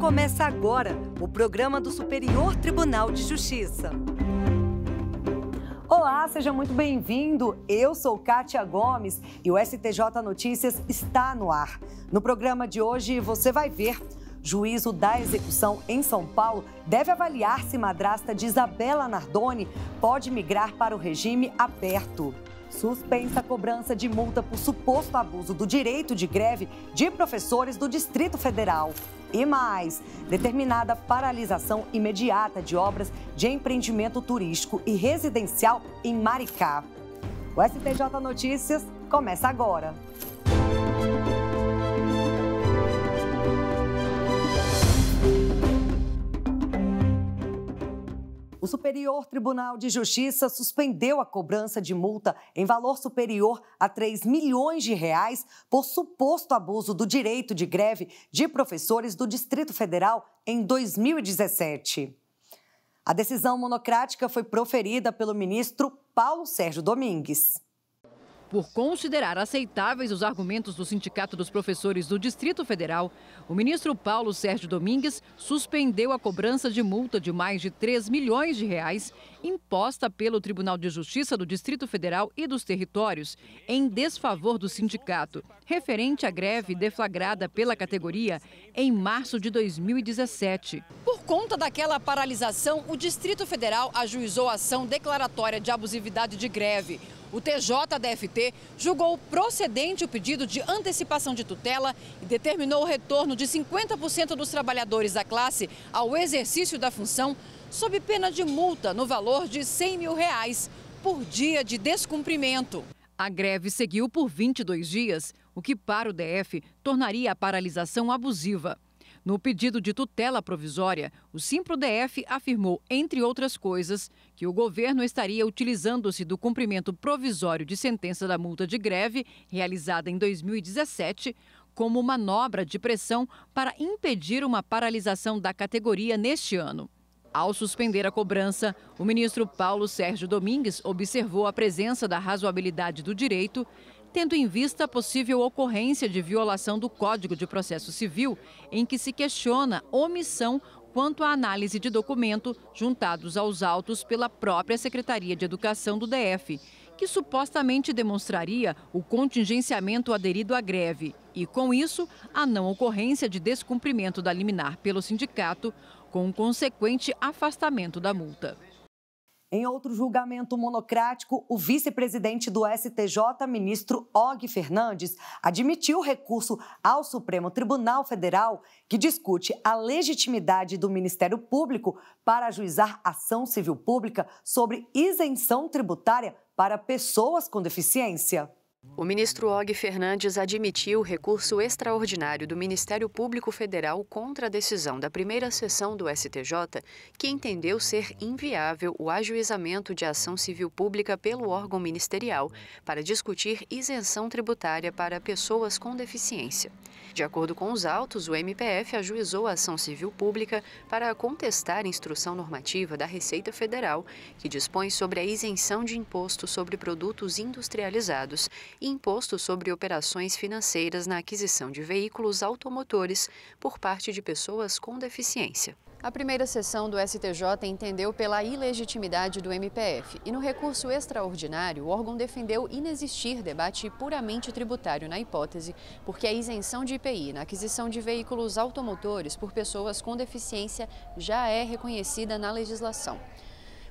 Começa agora o programa do Superior Tribunal de Justiça. Olá, seja muito bem-vindo. Eu sou Kátia Gomes e o STJ Notícias está no ar. No programa de hoje você vai ver. Juízo da execução em São Paulo deve avaliar se madrasta de Isabela Nardoni pode migrar para o regime aberto. Suspensa a cobrança de multa por suposto abuso do direito de greve de professores do Distrito Federal. E mais, determinada paralisação imediata de obras de empreendimento turístico e residencial em Maricá. O STJ Notícias começa agora. O Superior Tribunal de Justiça suspendeu a cobrança de multa em valor superior a 3 milhões de reais por suposto abuso do direito de greve de professores do Distrito Federal em 2017. A decisão monocrática foi proferida pelo ministro Paulo Sérgio Domingues. Por considerar aceitáveis os argumentos do Sindicato dos Professores do Distrito Federal, o ministro Paulo Sérgio Domingues suspendeu a cobrança de multa de mais de 3 milhões de reais imposta pelo Tribunal de Justiça do Distrito Federal e dos Territórios em desfavor do sindicato, referente à greve deflagrada pela categoria em março de 2017. Por conta daquela paralisação, o Distrito Federal ajuizou a ação declaratória de abusividade de greve o TJDFT julgou procedente o pedido de antecipação de tutela e determinou o retorno de 50% dos trabalhadores da classe ao exercício da função, sob pena de multa no valor de 100 mil reais por dia de descumprimento. A greve seguiu por 22 dias, o que para o DF tornaria a paralisação abusiva. No pedido de tutela provisória, o SIMPRO-DF afirmou, entre outras coisas, que o governo estaria utilizando-se do cumprimento provisório de sentença da multa de greve, realizada em 2017, como manobra de pressão para impedir uma paralisação da categoria neste ano. Ao suspender a cobrança, o ministro Paulo Sérgio Domingues observou a presença da razoabilidade do direito tendo em vista a possível ocorrência de violação do Código de Processo Civil, em que se questiona omissão quanto à análise de documento juntados aos autos pela própria Secretaria de Educação do DF, que supostamente demonstraria o contingenciamento aderido à greve e, com isso, a não ocorrência de descumprimento da liminar pelo sindicato, com o consequente afastamento da multa. Em outro julgamento monocrático, o vice-presidente do STJ, ministro Og Fernandes, admitiu recurso ao Supremo Tribunal Federal que discute a legitimidade do Ministério Público para ajuizar ação civil pública sobre isenção tributária para pessoas com deficiência. O ministro Og Fernandes admitiu o recurso extraordinário do Ministério Público Federal contra a decisão da primeira sessão do STJ, que entendeu ser inviável o ajuizamento de ação civil pública pelo órgão ministerial para discutir isenção tributária para pessoas com deficiência. De acordo com os autos, o MPF ajuizou a ação civil pública para contestar a instrução normativa da Receita Federal, que dispõe sobre a isenção de imposto sobre produtos industrializados e imposto sobre operações financeiras na aquisição de veículos automotores por parte de pessoas com deficiência. A primeira sessão do STJ entendeu pela ilegitimidade do MPF e, no recurso extraordinário, o órgão defendeu inexistir debate puramente tributário na hipótese, porque a isenção de IPI na aquisição de veículos automotores por pessoas com deficiência já é reconhecida na legislação.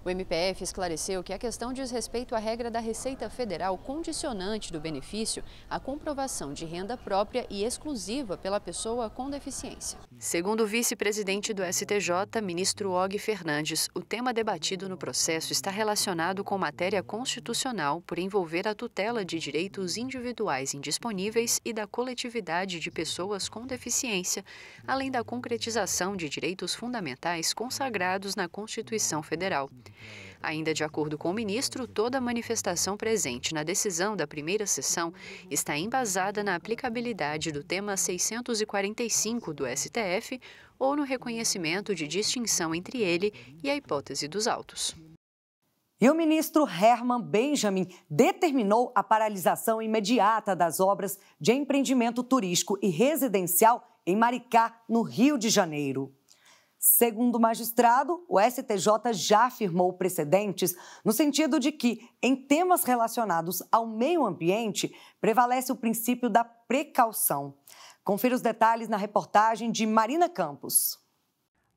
O MPF esclareceu que a questão diz respeito à regra da Receita Federal condicionante do benefício à comprovação de renda própria e exclusiva pela pessoa com deficiência. Segundo o vice-presidente do STJ, ministro Og Fernandes, o tema debatido no processo está relacionado com matéria constitucional por envolver a tutela de direitos individuais indisponíveis e da coletividade de pessoas com deficiência, além da concretização de direitos fundamentais consagrados na Constituição Federal. Ainda de acordo com o ministro, toda manifestação presente na decisão da primeira sessão está embasada na aplicabilidade do tema 645 do STF ou no reconhecimento de distinção entre ele e a hipótese dos autos. E o ministro Herman Benjamin determinou a paralisação imediata das obras de empreendimento turístico e residencial em Maricá, no Rio de Janeiro. Segundo o magistrado, o STJ já afirmou precedentes no sentido de que, em temas relacionados ao meio ambiente, prevalece o princípio da precaução. Confira os detalhes na reportagem de Marina Campos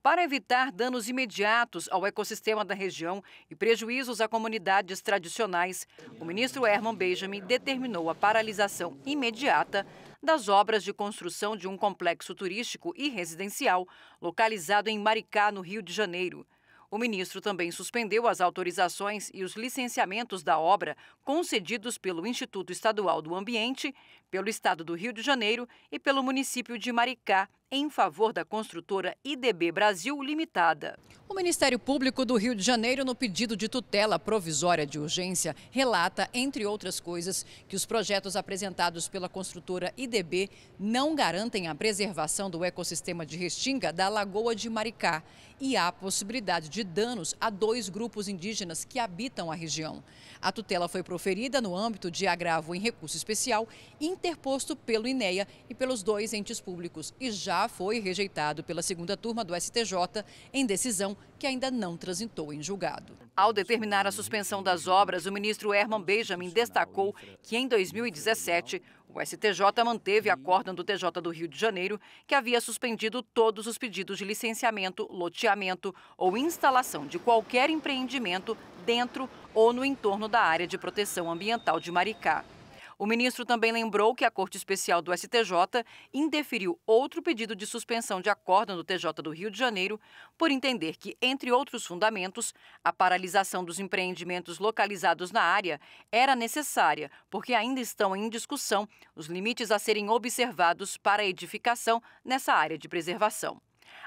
para evitar danos imediatos ao ecossistema da região e prejuízos a comunidades tradicionais, o ministro Herman Benjamin determinou a paralisação imediata das obras de construção de um complexo turístico e residencial localizado em Maricá, no Rio de Janeiro. O ministro também suspendeu as autorizações e os licenciamentos da obra concedidos pelo Instituto Estadual do Ambiente, pelo Estado do Rio de Janeiro e pelo município de Maricá, em favor da construtora IDB Brasil Limitada. O Ministério Público do Rio de Janeiro, no pedido de tutela provisória de urgência, relata, entre outras coisas, que os projetos apresentados pela construtora IDB não garantem a preservação do ecossistema de restinga da Lagoa de Maricá e há possibilidade de danos a dois grupos indígenas que habitam a região. A tutela foi proferida no âmbito de agravo em recurso especial interposto pelo INEA e pelos dois entes públicos e já já foi rejeitado pela segunda turma do STJ em decisão que ainda não transitou em julgado. Ao determinar a suspensão das obras, o ministro Herman Benjamin destacou que em 2017 o STJ manteve a acórdão do TJ do Rio de Janeiro, que havia suspendido todos os pedidos de licenciamento, loteamento ou instalação de qualquer empreendimento dentro ou no entorno da área de proteção ambiental de Maricá. O ministro também lembrou que a Corte Especial do STJ indeferiu outro pedido de suspensão de acórdão do TJ do Rio de Janeiro por entender que, entre outros fundamentos, a paralisação dos empreendimentos localizados na área era necessária, porque ainda estão em discussão os limites a serem observados para a edificação nessa área de preservação.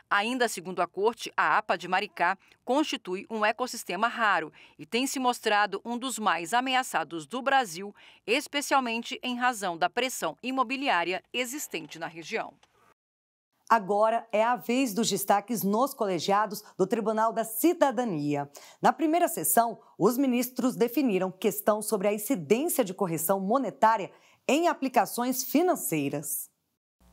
Ainda segundo a corte, a APA de Maricá constitui um ecossistema raro e tem se mostrado um dos mais ameaçados do Brasil, especialmente em razão da pressão imobiliária existente na região. Agora é a vez dos destaques nos colegiados do Tribunal da Cidadania. Na primeira sessão, os ministros definiram questão sobre a incidência de correção monetária em aplicações financeiras.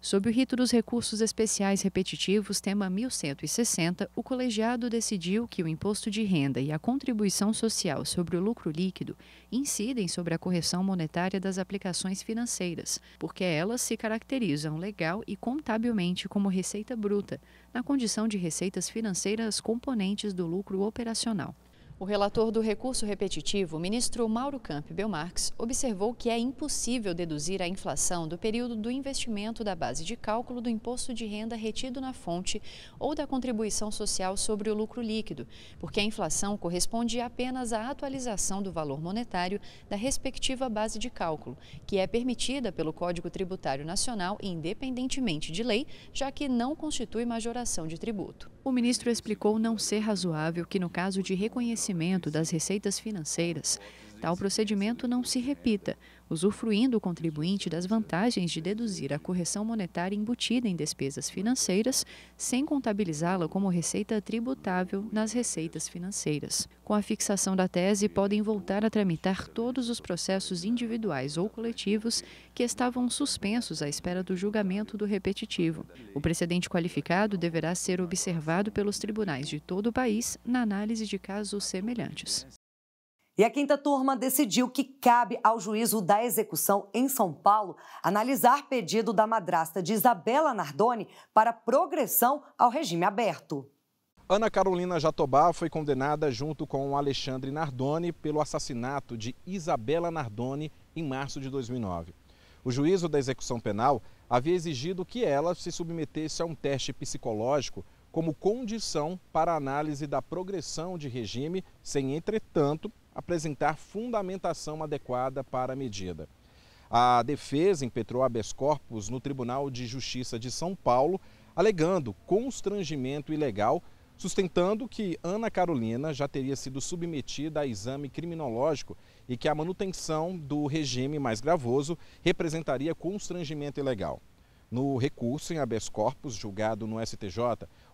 Sob o rito dos recursos especiais repetitivos, tema 1160, o colegiado decidiu que o imposto de renda e a contribuição social sobre o lucro líquido incidem sobre a correção monetária das aplicações financeiras, porque elas se caracterizam legal e contabilmente como receita bruta, na condição de receitas financeiras componentes do lucro operacional. O relator do recurso repetitivo, ministro Mauro Camp Belmarx, observou que é impossível deduzir a inflação do período do investimento da base de cálculo do imposto de renda retido na fonte ou da contribuição social sobre o lucro líquido, porque a inflação corresponde apenas à atualização do valor monetário da respectiva base de cálculo, que é permitida pelo Código Tributário Nacional independentemente de lei, já que não constitui majoração de tributo. O ministro explicou não ser razoável que, no caso de reconhecimento das receitas financeiras tal procedimento não se repita, usufruindo o contribuinte das vantagens de deduzir a correção monetária embutida em despesas financeiras, sem contabilizá-la como receita tributável nas receitas financeiras. Com a fixação da tese, podem voltar a tramitar todos os processos individuais ou coletivos que estavam suspensos à espera do julgamento do repetitivo. O precedente qualificado deverá ser observado pelos tribunais de todo o país na análise de casos semelhantes. E a quinta turma decidiu que cabe ao juízo da execução em São Paulo analisar pedido da madrasta de Isabela Nardoni para progressão ao regime aberto. Ana Carolina Jatobá foi condenada junto com Alexandre Nardoni pelo assassinato de Isabela Nardoni em março de 2009. O juízo da execução penal havia exigido que ela se submetesse a um teste psicológico como condição para a análise da progressão de regime, sem, entretanto, apresentar fundamentação adequada para a medida. A defesa impetrou habeas corpus no Tribunal de Justiça de São Paulo, alegando constrangimento ilegal, sustentando que Ana Carolina já teria sido submetida a exame criminológico e que a manutenção do regime mais gravoso representaria constrangimento ilegal. No recurso em habeas corpus julgado no STJ,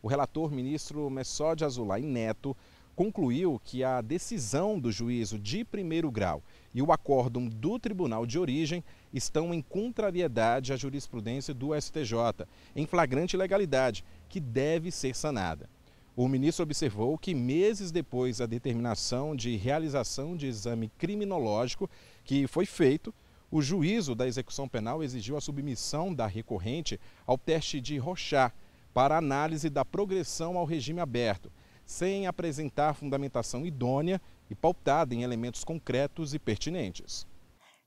o relator ministro de Azulay Neto concluiu que a decisão do juízo de primeiro grau e o acórdão do tribunal de origem estão em contrariedade à jurisprudência do STJ, em flagrante ilegalidade, que deve ser sanada. O ministro observou que, meses depois da determinação de realização de exame criminológico que foi feito, o juízo da execução penal exigiu a submissão da recorrente ao teste de Rochá para análise da progressão ao regime aberto, sem apresentar fundamentação idônea e pautada em elementos concretos e pertinentes.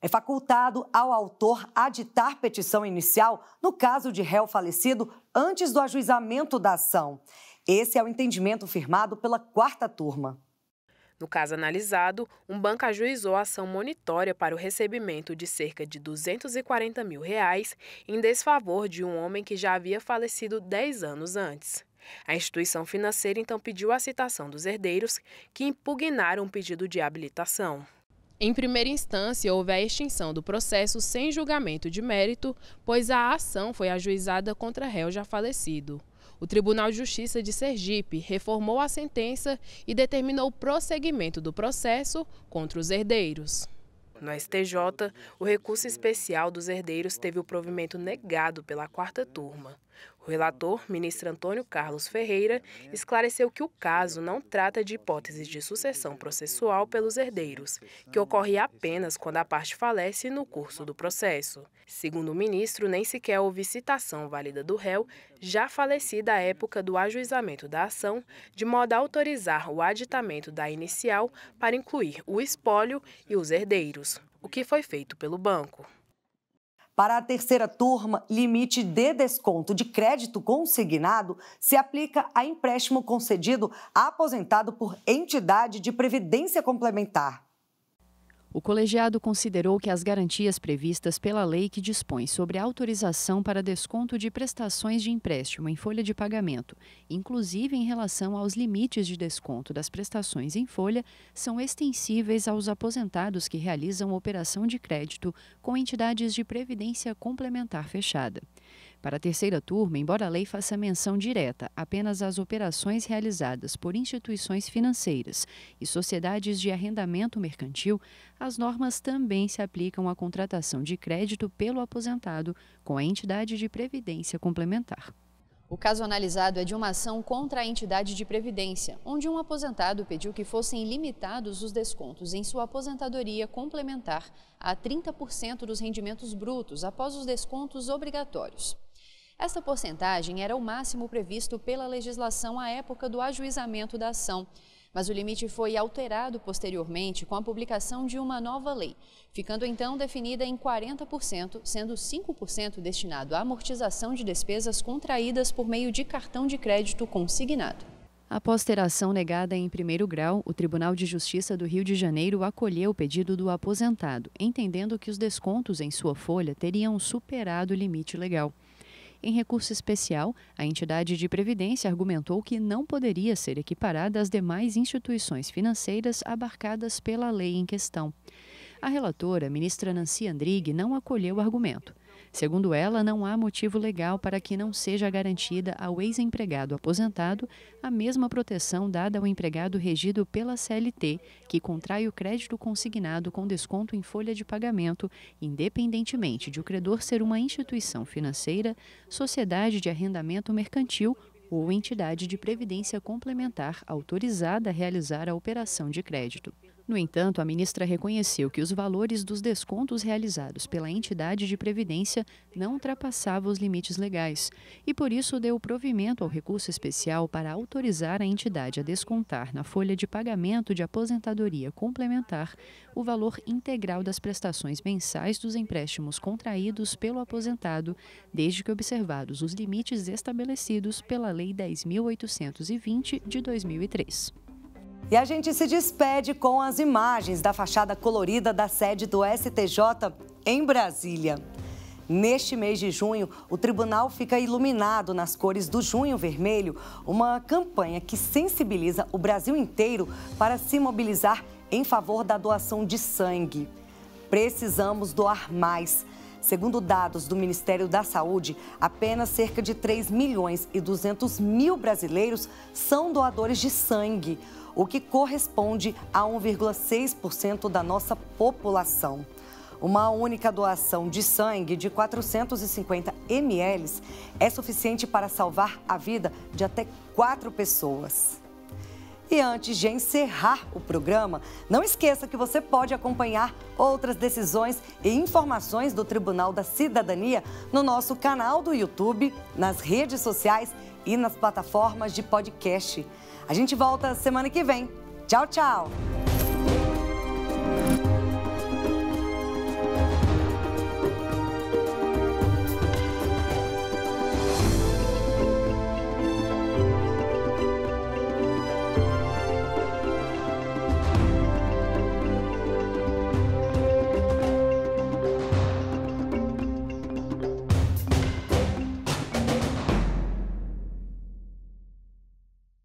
É facultado ao autor aditar petição inicial no caso de réu falecido antes do ajuizamento da ação. Esse é o entendimento firmado pela quarta turma. No caso analisado, um banco ajuizou a ação monitória para o recebimento de cerca de 240 mil reais em desfavor de um homem que já havia falecido 10 anos antes. A instituição financeira então pediu a citação dos herdeiros, que impugnaram o pedido de habilitação. Em primeira instância, houve a extinção do processo sem julgamento de mérito, pois a ação foi ajuizada contra réu já falecido. O Tribunal de Justiça de Sergipe reformou a sentença e determinou o prosseguimento do processo contra os herdeiros. No STJ, o recurso especial dos herdeiros teve o provimento negado pela quarta turma. O relator, ministro Antônio Carlos Ferreira, esclareceu que o caso não trata de hipótese de sucessão processual pelos herdeiros, que ocorre apenas quando a parte falece no curso do processo. Segundo o ministro, nem sequer houve citação válida do réu, já falecida à época do ajuizamento da ação, de modo a autorizar o aditamento da inicial para incluir o espólio e os herdeiros, o que foi feito pelo banco. Para a terceira turma, limite de desconto de crédito consignado se aplica a empréstimo concedido a aposentado por entidade de previdência complementar. O colegiado considerou que as garantias previstas pela lei que dispõe sobre autorização para desconto de prestações de empréstimo em folha de pagamento, inclusive em relação aos limites de desconto das prestações em folha, são extensíveis aos aposentados que realizam operação de crédito com entidades de previdência complementar fechada. Para a terceira turma, embora a lei faça menção direta apenas às operações realizadas por instituições financeiras e sociedades de arrendamento mercantil, as normas também se aplicam à contratação de crédito pelo aposentado com a entidade de previdência complementar. O caso analisado é de uma ação contra a entidade de previdência, onde um aposentado pediu que fossem limitados os descontos em sua aposentadoria complementar a 30% dos rendimentos brutos após os descontos obrigatórios. Essa porcentagem era o máximo previsto pela legislação à época do ajuizamento da ação, mas o limite foi alterado posteriormente com a publicação de uma nova lei, ficando então definida em 40%, sendo 5% destinado à amortização de despesas contraídas por meio de cartão de crédito consignado. Após ter ação negada em primeiro grau, o Tribunal de Justiça do Rio de Janeiro acolheu o pedido do aposentado, entendendo que os descontos em sua folha teriam superado o limite legal. Em recurso especial, a entidade de previdência argumentou que não poderia ser equiparada às demais instituições financeiras abarcadas pela lei em questão. A relatora, ministra Nancy Andrighi, não acolheu o argumento. Segundo ela, não há motivo legal para que não seja garantida ao ex-empregado aposentado a mesma proteção dada ao empregado regido pela CLT, que contrai o crédito consignado com desconto em folha de pagamento, independentemente de o credor ser uma instituição financeira, sociedade de arrendamento mercantil ou entidade de previdência complementar autorizada a realizar a operação de crédito. No entanto, a ministra reconheceu que os valores dos descontos realizados pela entidade de previdência não ultrapassavam os limites legais e, por isso, deu provimento ao recurso especial para autorizar a entidade a descontar na folha de pagamento de aposentadoria complementar o valor integral das prestações mensais dos empréstimos contraídos pelo aposentado, desde que observados os limites estabelecidos pela Lei 10.820 de 2003. E a gente se despede com as imagens da fachada colorida da sede do STJ em Brasília. Neste mês de junho, o tribunal fica iluminado nas cores do Junho Vermelho, uma campanha que sensibiliza o Brasil inteiro para se mobilizar em favor da doação de sangue. Precisamos doar mais. Segundo dados do Ministério da Saúde, apenas cerca de 3 milhões e 200 mil brasileiros são doadores de sangue, o que corresponde a 1,6% da nossa população. Uma única doação de sangue de 450 ml é suficiente para salvar a vida de até quatro pessoas. E antes de encerrar o programa, não esqueça que você pode acompanhar outras decisões e informações do Tribunal da Cidadania no nosso canal do YouTube, nas redes sociais e nas plataformas de podcast. A gente volta semana que vem. Tchau, tchau!